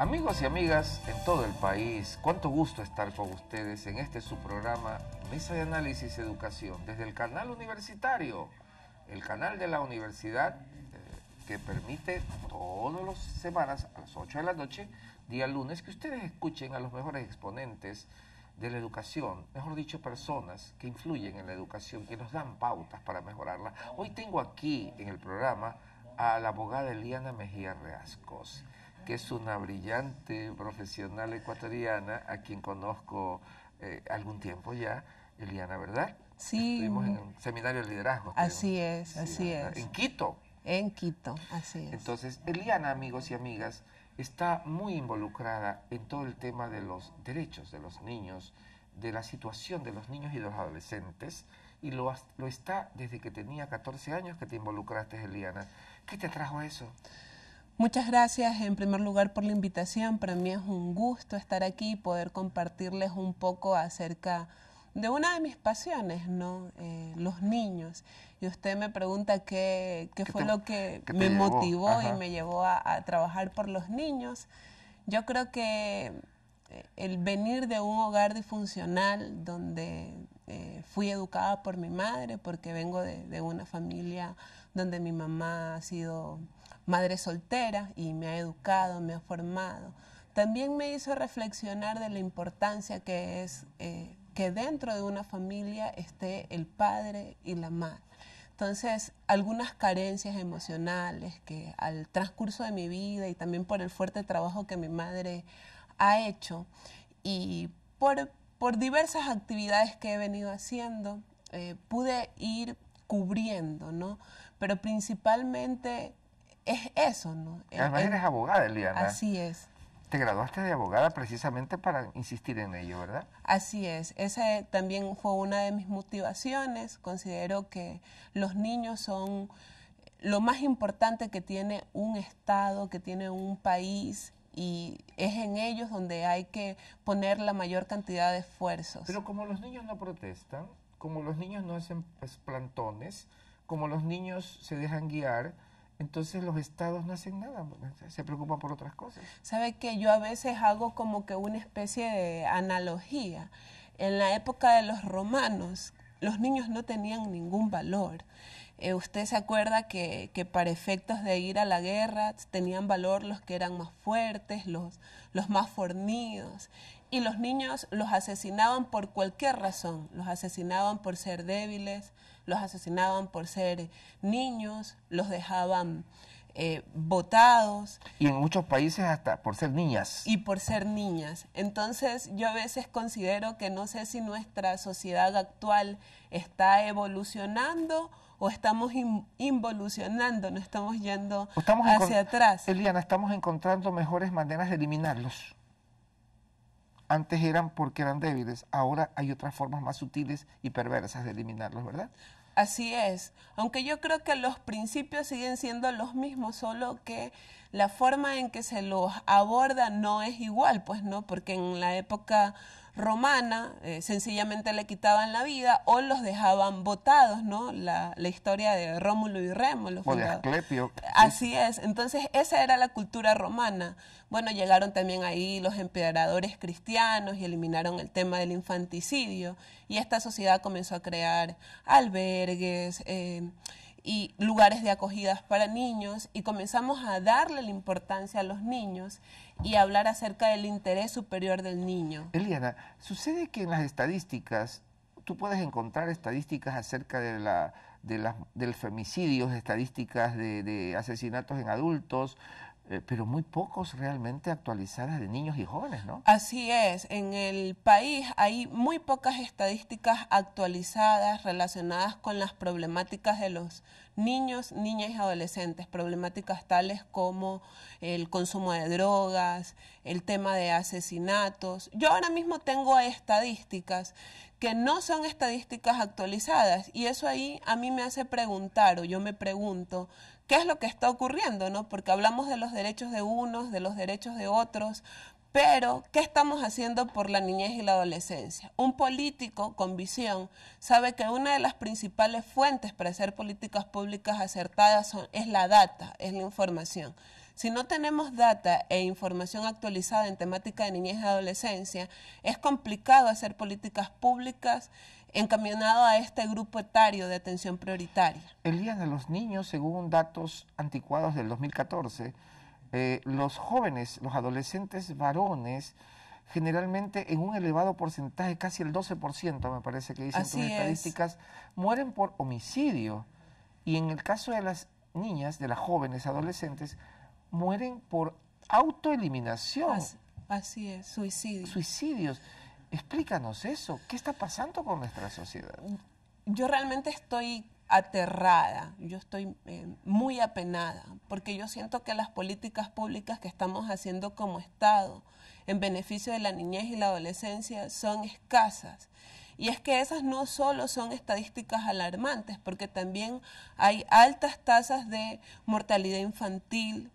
Amigos y amigas en todo el país, cuánto gusto estar con ustedes en este su programa Mesa de Análisis Educación desde el canal universitario, el canal de la universidad eh, que permite todas las semanas a las 8 de la noche, día lunes, que ustedes escuchen a los mejores exponentes de la educación, mejor dicho, personas que influyen en la educación, que nos dan pautas para mejorarla. Hoy tengo aquí en el programa a la abogada Eliana Mejía Reascos es una brillante profesional ecuatoriana a quien conozco eh, algún tiempo ya, Eliana, ¿verdad? Sí. Estuvimos en un seminario de liderazgo. Así es, así es. En Quito. En Quito, así es. Entonces, Eliana, amigos y amigas, está muy involucrada en todo el tema de los derechos de los niños, de la situación de los niños y de los adolescentes, y lo, está desde que tenía 14 años que te involucraste, Eliana. ¿Qué te trajo eso? Muchas gracias en primer lugar por la invitación. Para mí es un gusto estar aquí y poder compartirles un poco acerca de una de mis pasiones, ¿no? Eh, los niños. Y usted me pregunta qué, fue lo que me motivó y me llevó a, trabajar por los niños. Yo creo que eh, el venir de un hogar disfuncional donde eh, fui educada por mi madre, porque vengo de, una familia donde mi mamá ha sido madre soltera y me ha educado, me ha formado. También me hizo reflexionar de la importancia que es eh, que dentro de una familia esté el padre y la madre. Entonces, algunas carencias emocionales que al transcurso de mi vida y también por el fuerte trabajo que mi madre ha hecho y por, por diversas actividades que he venido haciendo, eh, pude ir cubriendo, ¿no? Pero principalmente es eso, ¿no? Además, eres abogada, Eliana. Así es. Te graduaste de abogada precisamente para insistir en ello, ¿verdad? Así es. Esa eh, también fue una de mis motivaciones. Considero que los niños son lo más importante que tiene un Estado, que tiene un país, y es en ellos donde hay que poner la mayor cantidad de esfuerzos. Pero como los niños no protestan, como los niños no hacen pues, plantones, como los niños se dejan guiar, entonces los estados no hacen nada, se preocupan por otras cosas. Sabe que yo a veces hago como que una especie de analogía. En la época de los romanos, los niños no tenían ningún valor. Eh, usted se acuerda que, para efectos de ir a la guerra tenían valor los que eran más fuertes, los más fornidos. Y los niños los asesinaban por cualquier razón. Los asesinaban por ser débiles, los asesinaban por ser niños, los dejaban eh, votados. Y en muchos países hasta por ser niñas. Y por ser niñas. Entonces yo a veces considero que no sé si nuestra sociedad actual está evolucionando o estamos involucionando, no estamos yendo hacia atrás. Eliana, estamos encontrando mejores maneras de eliminarlos. Antes eran porque eran débiles, ahora hay otras formas más sutiles y perversas de eliminarlos, ¿verdad? Así es, aunque yo creo que los principios siguen siendo los mismos, solo que la forma en que se los aborda no es igual, pues no, porque en la época romana, eh, sencillamente le quitaban la vida o los dejaban botados, ¿no? La, historia de Rómulo y Remo. Los o de Así es, entonces esa era la cultura romana. Bueno, llegaron también ahí los emperadores cristianos y eliminaron el tema del infanticidio y esta sociedad comenzó a crear albergues, eh, y lugares de acogidas para niños y comenzamos a darle la importancia a los niños y hablar acerca del interés superior del niño. Eliana, sucede que en las estadísticas, tú puedes encontrar estadísticas acerca de la, del femicidio, estadísticas de asesinatos en adultos, eh, pero muy pocos realmente actualizadas de niños y jóvenes, ¿no? Así es, en el país hay muy pocas estadísticas actualizadas relacionadas con las problemáticas de los niños, niñas y adolescentes, problemáticas tales como el consumo de drogas, el tema de asesinatos. Yo ahora mismo tengo estadísticas que no son estadísticas actualizadas y eso ahí a mí me hace preguntar o yo me pregunto qué es lo que está ocurriendo, ¿no? Porque hablamos de los derechos de unos, de los derechos de otros, pero, ¿qué estamos haciendo por la niñez y la adolescencia? Un político con visión sabe que una de las principales fuentes para hacer políticas públicas acertadas es la data, es la información. Si no tenemos data e información actualizada en temática de niñez y adolescencia, es complicado hacer políticas públicas encaminado a este grupo etario de atención prioritaria. El Día de los Niños, según datos anticuados del 2014, eh, los jóvenes, los adolescentes varones, generalmente en un elevado porcentaje, casi el 12%, me parece que dicen tus estadísticas, mueren por homicidio. Y en el caso de las niñas, de las jóvenes, adolescentes, mueren por autoeliminación. Así, así es, suicidios. Suicidios. Explícanos eso. ¿Qué está pasando con nuestra sociedad? Yo realmente estoy aterrada, yo estoy eh, muy apenada, porque yo siento que las políticas públicas que estamos haciendo como Estado en beneficio de la niñez y la adolescencia son escasas. Y es que esas no solo son estadísticas alarmantes, porque también hay altas tasas de mortalidad infantil,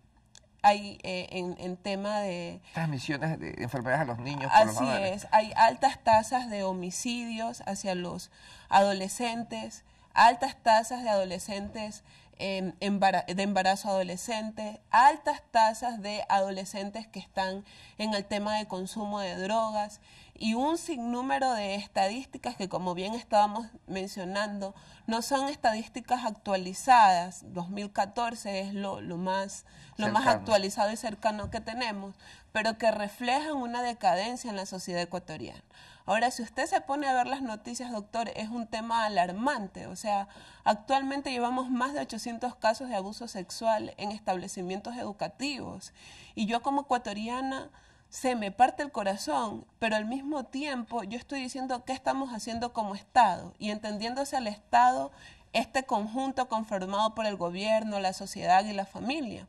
hay eh, en, en, tema de... Transmisiones de enfermedades a los niños. Por así es, ¿eh? hay altas tasas de homicidios hacia los adolescentes, altas tasas de adolescentes de embarazo adolescente, altas tasas de adolescentes que están en el tema de consumo de drogas y un sinnúmero de estadísticas que, como bien estábamos mencionando, no son estadísticas actualizadas. 2014 es lo, lo lo más actualizado y cercano que tenemos, pero que reflejan una decadencia en la sociedad ecuatoriana. Ahora, si usted se pone a ver las noticias, doctor, es un tema alarmante. O sea, actualmente llevamos más de 800 casos de abuso sexual en establecimientos educativos. Y yo como ecuatoriana se me parte el corazón, pero al mismo tiempo yo estoy diciendo qué estamos haciendo como Estado y entendiéndose al Estado este conjunto conformado por el gobierno, la sociedad y la familia.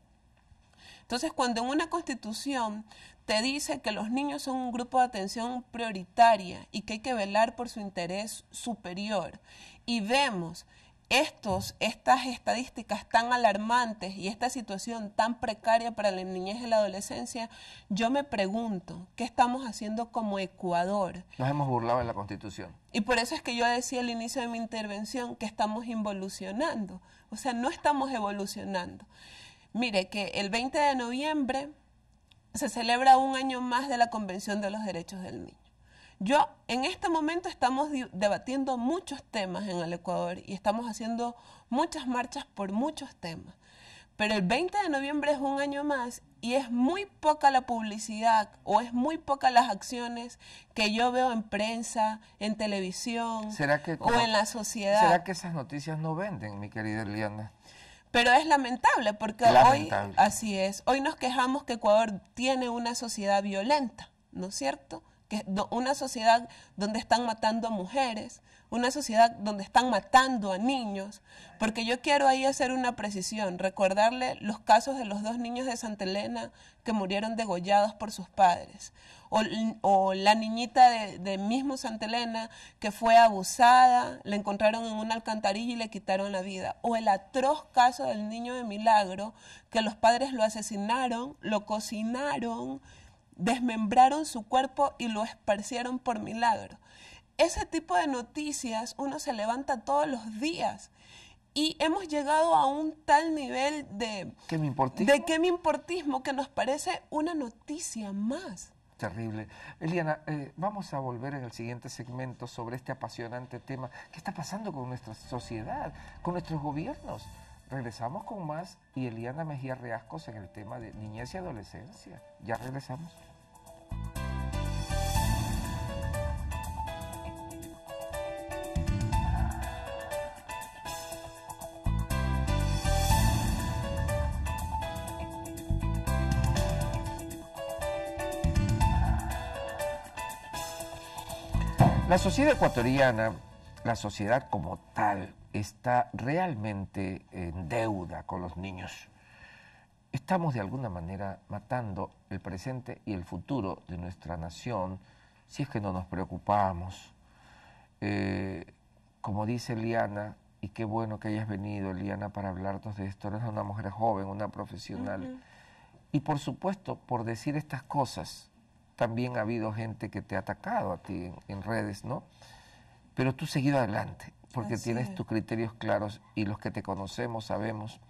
Entonces, cuando en una constitución te dice que los niños son un grupo de atención prioritaria y que hay que velar por su interés superior, y vemos estos, estas estadísticas tan alarmantes y esta situación tan precaria para la niñez y la adolescencia, yo me pregunto, ¿qué estamos haciendo como Ecuador? Nos hemos burlado en la Constitución. Y por eso es que yo decía al inicio de mi intervención que estamos involucionando, o sea, no estamos evolucionando. Mire que el 20 de noviembre se celebra un año más de la Convención de los Derechos del Niño. Yo, en este momento estamos debatiendo muchos temas en el Ecuador y estamos haciendo muchas marchas por muchos temas. Pero el 20 de noviembre es un año más y es muy poca la publicidad o es muy poca las acciones que yo veo en prensa, en televisión ¿Será que, o en la sociedad. ¿Será que esas noticias no venden, mi querida Eliana? Pero es lamentable porque hoy, así es, hoy nos quejamos que Ecuador tiene una sociedad violenta, ¿no es cierto? Que, una sociedad donde están matando mujeres, una sociedad donde están matando a niños, porque yo quiero ahí hacer una precisión, recordarle los casos de los dos niños de Santa Elena que murieron degollados por sus padres, o, la niñita de, mismo Santa Elena que fue abusada, la encontraron en un alcantarilla y le quitaron la vida, o el atroz caso del niño de Milagro, que los padres lo asesinaron, lo cocinaron, desmembraron su cuerpo y lo esparcieron por milagro ese tipo de noticias uno se levanta todos los días. Y hemos llegado a un tal nivel de... ¿Qué me importismo? De qué me importismo que nos parece una noticia más. Terrible. Eliana, eh, vamos a volver en el siguiente segmento sobre este apasionante tema. ¿Qué está pasando con nuestra sociedad, con nuestros gobiernos? Regresamos con más y Eliana Mejía Reascos en el tema de niñez y adolescencia. Ya regresamos. La sociedad ecuatoriana, la sociedad como tal, está realmente en deuda con los niños. Estamos de alguna manera matando el presente y el futuro de nuestra nación si es que no nos preocupamos. Eh, como dice Liana, y qué bueno que hayas venido, Liana, para hablarnos de esto. Eres una mujer joven, una profesional. Y por supuesto, por decir estas cosas, también ha habido gente que te ha atacado a ti en, redes, ¿no? Pero tú seguido adelante, porque tienes tus criterios claros y los que te conocemos sabemos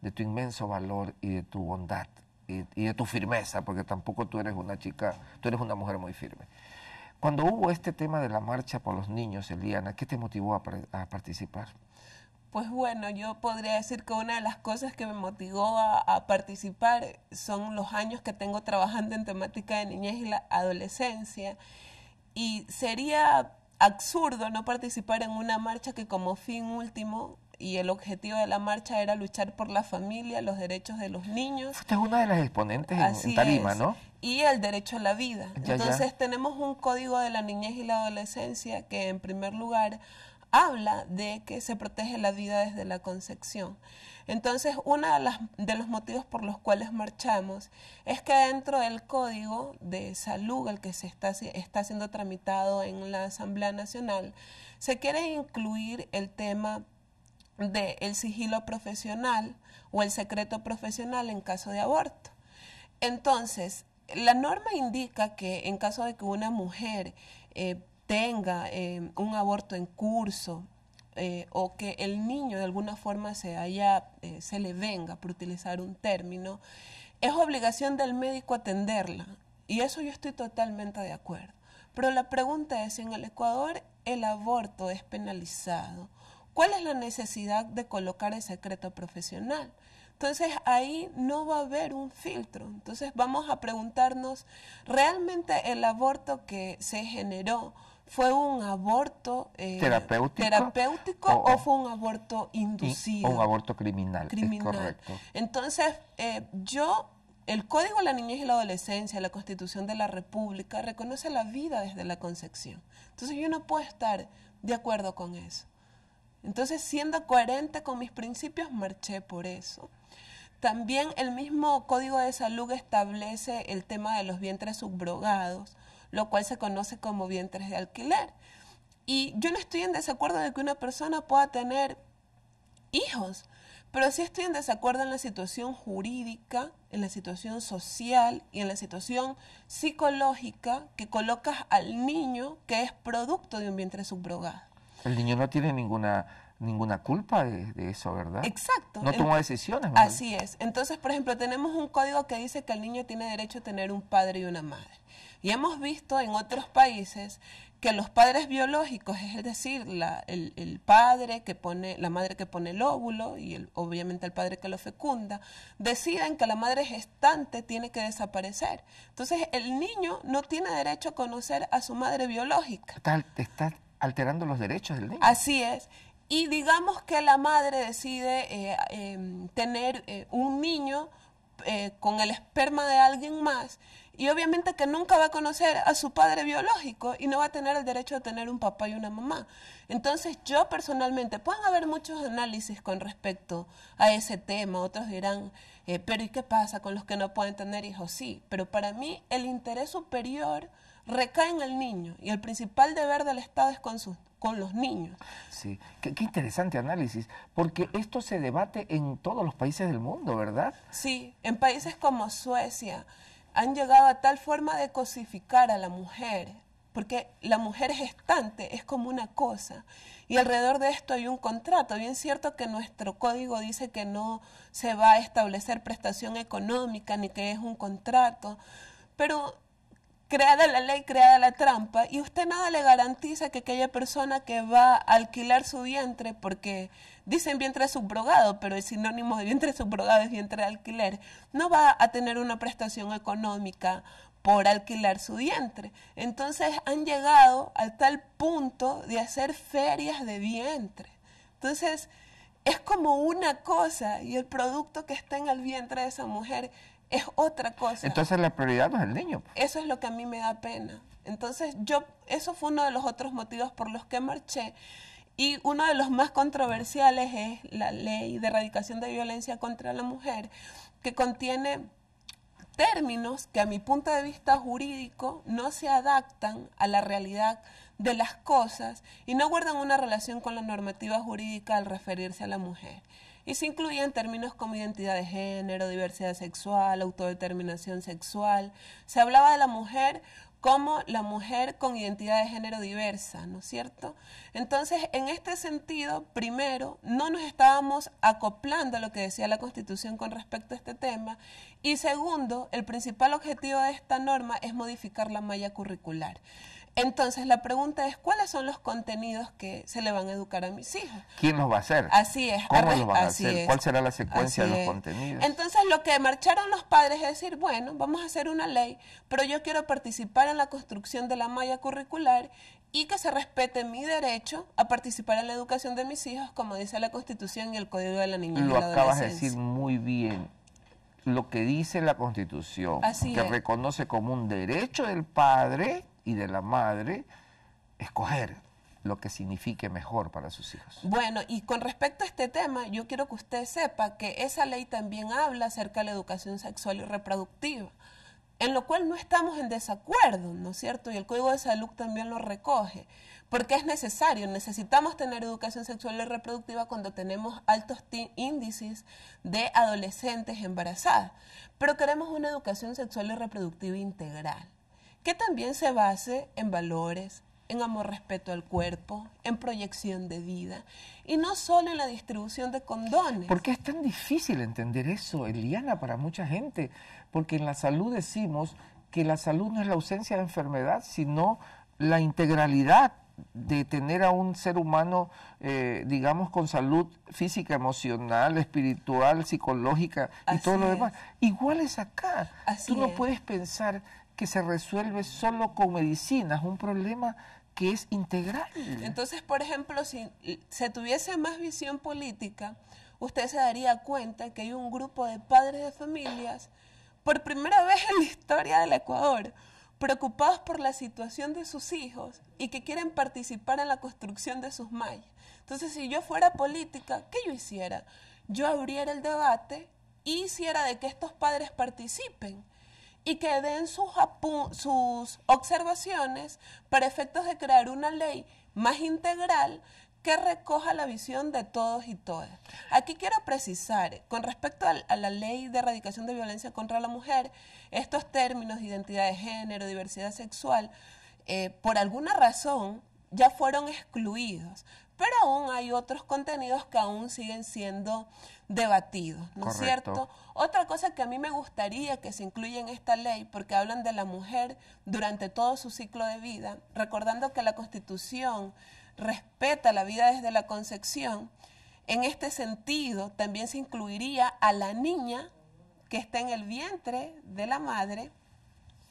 de tu inmenso valor y de tu bondad y, de tu firmeza, porque tampoco tú eres una chica, tú eres una mujer muy firme. Cuando hubo este tema de la marcha por los niños, Eliana, ¿qué te motivó a participar? Pues bueno, yo podría decir que una de las cosas que me motivó a, participar son los años que tengo trabajando en temática de niñez y la adolescencia. Y sería absurdo no participar en una marcha que como fin último y el objetivo de la marcha era luchar por la familia, los derechos de los niños. Usted es una de las exponentes en, Tarima, Y el derecho a la vida. Entonces tenemos un código de la niñez y la adolescencia que en primer lugar habla de que se protege la vida desde la concepción. Entonces, uno de, los motivos por los cuales marchamos es que dentro del código de salud, el que se está, está siendo tramitado en la Asamblea Nacional, se quiere incluir el tema del sigilo profesional o el secreto profesional en caso de aborto. Entonces, la norma indica que en caso de que una mujer eh, tenga em, un aborto en curso eh, o que el niño de alguna forma se haya, eh, se le venga, por utilizar un término, es obligación del médico atenderla. Y eso yo estoy totalmente de acuerdo. Pero la pregunta es si en el Ecuador el aborto es penalizado. ¿Cuál es la necesidad de colocar el secreto profesional? Entonces ahí no va a haber un filtro. Entonces vamos a preguntarnos, ¿realmente el aborto que se generó ¿Fue un aborto eh, terapéutico, o, fue un aborto inducido? un aborto criminal. Es correcto. Entonces, eh, yo, el Código de la Niñez y la Adolescencia, la Constitución de la República, reconoce la vida desde la concepción. Entonces, yo no puedo estar de acuerdo con eso. Entonces, siendo coherente con mis principios, marché por eso. También el mismo Código de Salud establece el tema de los vientres subrogados lo cual se conoce como vientres de alquiler. Y yo no estoy en desacuerdo de que una persona pueda tener hijos, pero sí estoy en desacuerdo en la situación jurídica, en la situación social y en la situación psicológica que colocas al niño que es producto de un vientre subrogado. El niño no tiene ninguna ninguna culpa de, eso, ¿verdad? Exacto. No toma decisiones. Así es. Entonces, por ejemplo, tenemos un código que dice que el niño tiene derecho a tener un padre y una madre. Y hemos visto en otros países que los padres biológicos, es decir, la, el, padre que pone, la madre que pone el óvulo y obviamente el padre que lo fecunda, deciden que la madre gestante tiene que desaparecer. Entonces el niño no tiene derecho a conocer a su madre biológica. Está, alterando los derechos del niño. Así es. Y digamos que la madre decide eh, em, tener eh, un niño eh, con el esperma de alguien más y obviamente que nunca va a conocer a su padre biológico y no va a tener el derecho a tener un papá y una mamá. Entonces yo personalmente, pueden haber muchos análisis con respecto a ese tema, otros dirán, eh, pero ¿y qué pasa con los que no pueden tener hijos? Sí, pero para mí el interés superior recae en el niño y el principal deber del Estado es con, con los niños. Sí, qué, interesante análisis, porque esto se debate en todos los países del mundo, ¿verdad? Sí, en países como Suecia, han llegado a tal forma de cosificar a la mujer, porque la mujer gestante es como una cosa, y alrededor de esto hay un contrato. Bien cierto que nuestro código dice que no se va a establecer prestación económica, ni que es un contrato, pero creada la ley, creada la trampa, y usted nada le garantiza que aquella persona que va a alquilar su vientre porque Dicen vientre subrogado, pero el sinónimo de vientre subrogado es vientre de alquiler. No va a tener una prestación económica por alquilar su vientre. Entonces han llegado al tal punto de hacer ferias de vientre. Entonces es como una cosa y el producto que está en el vientre de esa mujer es otra cosa. Entonces la prioridad no es el niño. Pues. Eso es lo que a mí me da pena. Entonces yo, eso fue uno de los otros motivos por los que marché. Y uno de los más controversiales es la ley de erradicación de violencia contra la mujer, que contiene términos que a mi punto de vista jurídico no se adaptan a la realidad de las cosas y no guardan una relación con la normativa jurídica al referirse a la mujer. Y se incluyen términos como identidad de género, diversidad sexual, autodeterminación sexual. Se hablaba de la mujer como la mujer con identidad de género diversa, ¿no es cierto? Entonces, en este sentido, primero, no nos estábamos acoplando a lo que decía la Constitución con respecto a este tema, y segundo, el principal objetivo de esta norma es modificar la malla curricular. Entonces la pregunta es, ¿cuáles son los contenidos que se le van a educar a mis hijos? ¿Quién los va a hacer? Así es. ¿Cómo los van a hacer? ¿Cuál será la secuencia de los contenidos? Entonces lo que marcharon los padres es decir, bueno, vamos a hacer una ley, pero yo quiero participar en la construcción de la malla curricular y que se respete mi derecho a participar en la educación de mis hijos, como dice la Constitución y el Código de la Niñez. y la acabas de decir muy bien lo que dice la Constitución, que reconoce como un derecho del padre y de la madre escoger lo que signifique mejor para sus hijos. Bueno, y con respecto a este tema, yo quiero que usted sepa que esa ley también habla acerca de la educación sexual y reproductiva, en lo cual no estamos en desacuerdo, ¿no es cierto? Y el Código de Salud también lo recoge, porque es necesario, necesitamos tener educación sexual y reproductiva cuando tenemos altos índices de adolescentes embarazadas, pero queremos una educación sexual y reproductiva integral que también se base en valores, en amor respeto al cuerpo, en proyección de vida y no solo en la distribución de condones. ¿Por qué es tan difícil entender eso, Eliana, para mucha gente? Porque en la salud decimos que la salud no es la ausencia de enfermedad, sino la integralidad de tener a un ser humano, eh, digamos, con salud física, emocional, espiritual, psicológica y todo lo demás. Igual es acá. Tú no puedes pensar que se resuelve solo con medicinas, un problema que es integral. Entonces, por ejemplo, si se tuviese más visión política, usted se daría cuenta que hay un grupo de padres de familias, por primera vez en la historia del Ecuador, preocupados por la situación de sus hijos y que quieren participar en la construcción de sus mallas. Entonces, si yo fuera política, ¿qué yo hiciera? Yo abriera el debate y hiciera de que estos padres participen y que den sus, observaciones para efectos de crear una ley más integral que recoja la visión de todos y todas. Aquí quiero precisar, con respecto a, la ley de erradicación de violencia contra la mujer, estos términos, identidad de género, diversidad sexual, eh, por alguna razón ya fueron excluidos pero aún hay otros contenidos que aún siguen siendo debatidos, ¿no es cierto? Otra cosa que a mí me gustaría que se incluya en esta ley, porque hablan de la mujer durante todo su ciclo de vida, recordando que la Constitución respeta la vida desde la concepción, en este sentido también se incluiría a la niña que está en el vientre de la madre,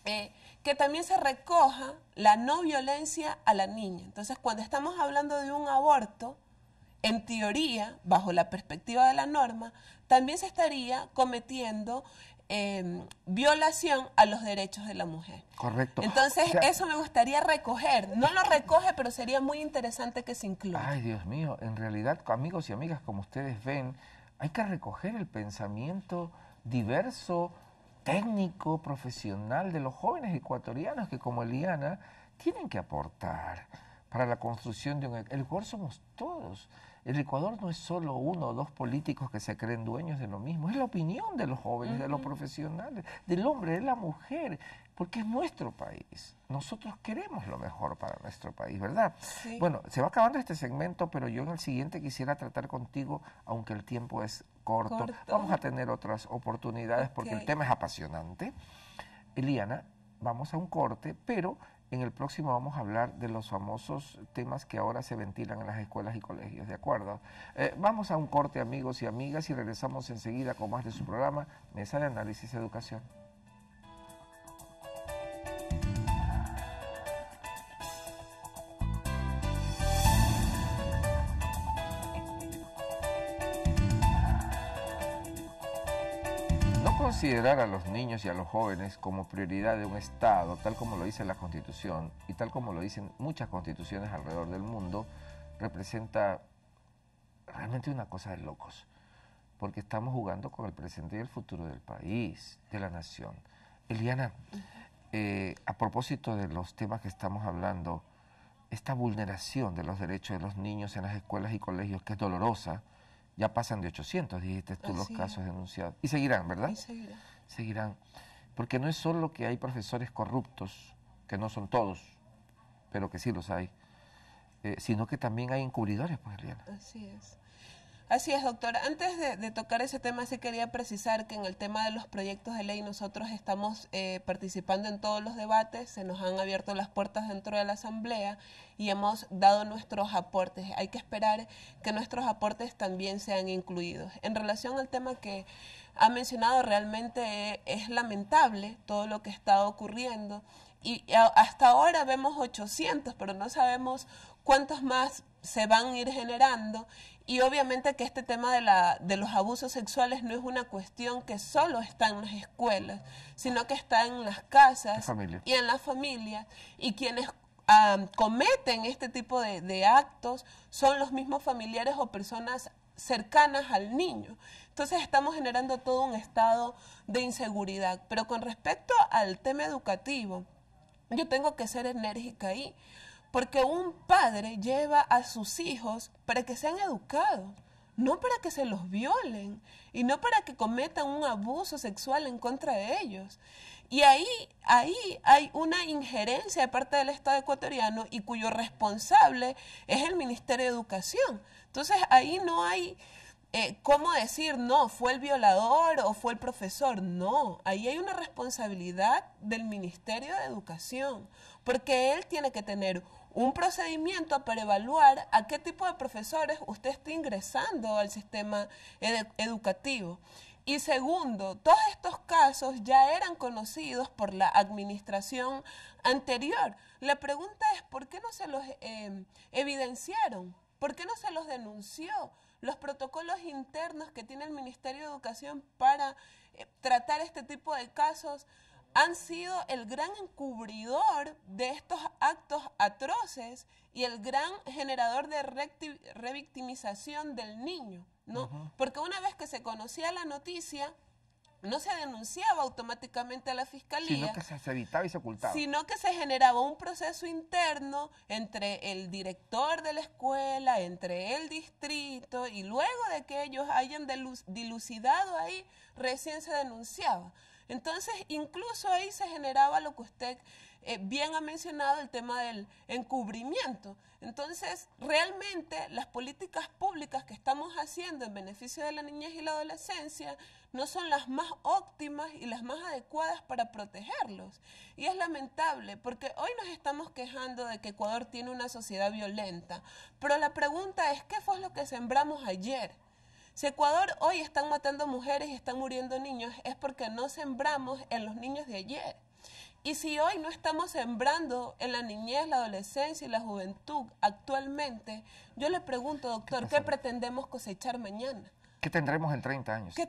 eh, que también se recoja la no violencia a la niña. Entonces, cuando estamos hablando de un aborto, en teoría, bajo la perspectiva de la norma, también se estaría cometiendo em, violación a los derechos de la mujer. Correcto. Entonces, eso me gustaría recoger. No lo recoge, pero sería muy interesante que se incluya. Ay, Dios mío, en realidad, amigos y amigas, como ustedes ven, hay que recoger el pensamiento diverso, técnico, profesional de los jóvenes ecuatorianos que como Eliana tienen que aportar para la construcción de un... E-, el Ecuador somos todos. El Ecuador no es solo uno o dos políticos que se creen dueños de lo mismo, es la opinión de los jóvenes, de los profesionales, del hombre, de la mujer, porque es nuestro país. Nosotros queremos lo mejor para nuestro país, ¿verdad? Bueno, se va acabando este segmento, pero yo en el siguiente quisiera tratar contigo, aunque el tiempo es corto. Vamos a tener otras oportunidades porque el tema es apasionante. Eliana, vamos a un corte, pero en el próximo vamos a hablar de los famosos temas que ahora se ventilan en las escuelas y colegios, ¿de acuerdo? Eh, vamos a un corte, amigos y amigas, y regresamos enseguida con más de su programa, Mesa de Análisis Educación. considerar a los niños y a los jóvenes como prioridad de un Estado, tal como lo dice la Constitución y tal como lo dicen muchas constituciones alrededor del mundo, representa realmente una cosa de locos, porque estamos jugando con el presente y el futuro del país, de la nación. Eliana, eh, a propósito de los temas que estamos hablando, esta vulneración de los derechos de los niños en las escuelas y colegios, que es dolorosa, ya pasan de 800, dijiste tú, los casos denunciados. Y seguirán, ¿verdad? Y seguirán. Seguirán. Porque no es solo que hay profesores corruptos, que no son todos, pero que sí los hay, eh, sino que también hay encubridores, pues, Eliana. Así es. Así es, doctor. Antes de, tocar ese tema, sí quería precisar que en el tema de los proyectos de ley nosotros estamos eh, participando en todos los debates, se nos han abierto las puertas dentro de la Asamblea y hemos dado nuestros aportes. Hay que esperar que nuestros aportes también sean incluidos. En relación al tema que ha mencionado, realmente eh, es lamentable todo lo que está ocurriendo y hasta ahora vemos 800, pero no sabemos cuántos más se van a ir generando y obviamente que este tema de, la, de los abusos sexuales no es una cuestión que solo está en las escuelas, sino que está en las casas y en las familias. Y quienes ah, cometen este tipo de, de actos son los mismos familiares o personas cercanas al niño. Entonces estamos generando todo un estado de inseguridad. Pero con respecto al tema educativo, yo tengo que ser enérgica ahí, porque un padre lleva a sus hijos para que sean educados, no para que se los violen y no para que cometan un abuso sexual en contra de ellos. Y ahí, ahí hay una injerencia de parte del Estado ecuatoriano y cuyo responsable es el Ministerio de Educación. Entonces ahí no hay eh, cómo decir, no, fue el violador o fue el profesor. No, ahí hay una responsabilidad del Ministerio de Educación, porque él tiene que tener un procedimiento para evaluar a qué tipo de profesores usted está ingresando al sistema educativo. Y segundo, todos estos casos ya eran conocidos por la administración anterior. La pregunta es, ¿por qué no se los em, evidenciaron? ¿Por qué no se los denunció? Los protocolos internos que tiene el Ministerio de Educación para eh, tratar este tipo de casos han sido el gran encubridor de estos actos atroces y el gran generador de revictimización del niño, ¿no? Porque una vez que se conocía la noticia, no se denunciaba automáticamente a la fiscalía. Sino que se, evitaba y se ocultaba. Sino que se generaba un proceso interno entre el director de la escuela, entre el distrito, y luego de que ellos hayan dilucidado ahí, recién se denunciaba. Entonces, incluso ahí se generaba lo que usted eh, bien ha mencionado el tema del encubrimiento. Entonces, realmente las políticas públicas que estamos haciendo en beneficio de la niñez y la adolescencia no son las más óptimas y las más adecuadas para protegerlos. Y es lamentable porque hoy nos estamos quejando de que Ecuador tiene una sociedad violenta, pero la pregunta es, ¿qué fue lo que sembramos ayer? Si Ecuador hoy están matando mujeres y están muriendo niños, es porque no sembramos en los niños de ayer. Y si hoy no estamos sembrando en la niñez, la adolescencia y la juventud actualmente, yo le pregunto, doctor, ¿qué, pretendemos cosechar mañana? ¿Qué tendremos en 30 años? ¿Qué,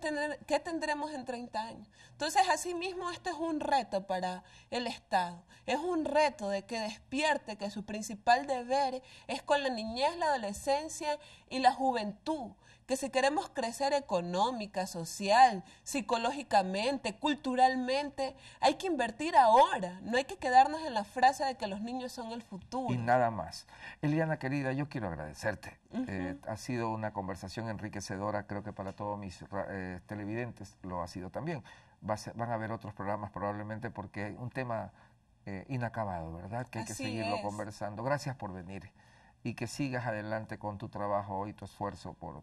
tendremos en 30 años? Entonces, asimismo, este es un reto para el Estado. Es un reto de que despierte que su principal deber es con la niñez, la adolescencia y la juventud que si queremos crecer económica, social, psicológicamente, culturalmente, hay que invertir ahora. No hay que quedarnos en la frase de que los niños son el futuro. Y nada más. Eliana, querida, yo quiero agradecerte. Eh, ha sido una conversación enriquecedora, creo que para todos mis eh, televidentes lo ha sido también. van a ver otros programas probablemente porque un tema eh, inacabado, ¿verdad? Que hay que seguirlo conversando. Gracias por venir y que sigas adelante con tu trabajo y tu esfuerzo por,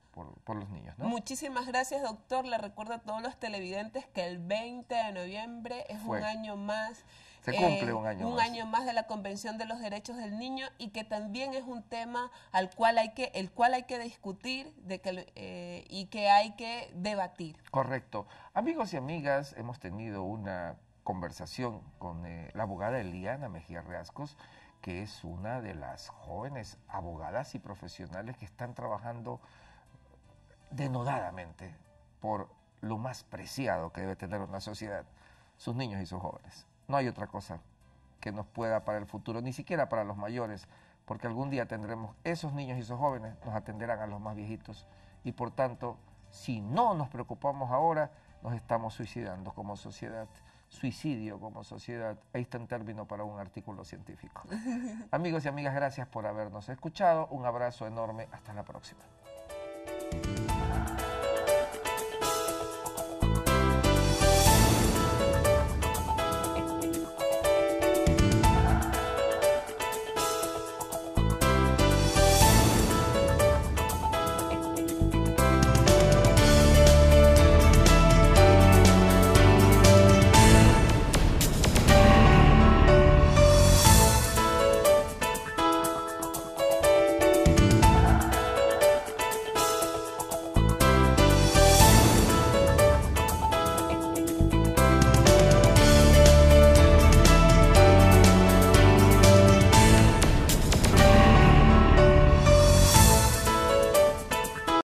los niños. Muchísimas gracias, doctor. Le recuerdo a todos los televidentes que el 20 de noviembre es un año más. Se cumple eh, un año un año más de la Convención de los Derechos del Niño y que también es un tema al cual hay que, el cual hay que discutir de que, eh, y que hay que debatir. Correcto. Amigos y amigas, hemos tenido una conversación con eh, la abogada Eliana Mejía Reascos, que es una de las jóvenes abogadas y profesionales que están trabajando denodadamente por lo más preciado que debe tener una sociedad, sus niños y sus jóvenes. No hay otra cosa que nos pueda para el futuro, ni siquiera para los mayores, porque algún día tendremos esos niños y esos jóvenes, nos atenderán a los más viejitos. Y por tanto, si no nos preocupamos ahora, nos estamos suicidando como sociedad suicidio como sociedad. Ahí está en término para un artículo científico. Amigos y amigas, gracias por habernos escuchado. Un abrazo enorme. Hasta la próxima.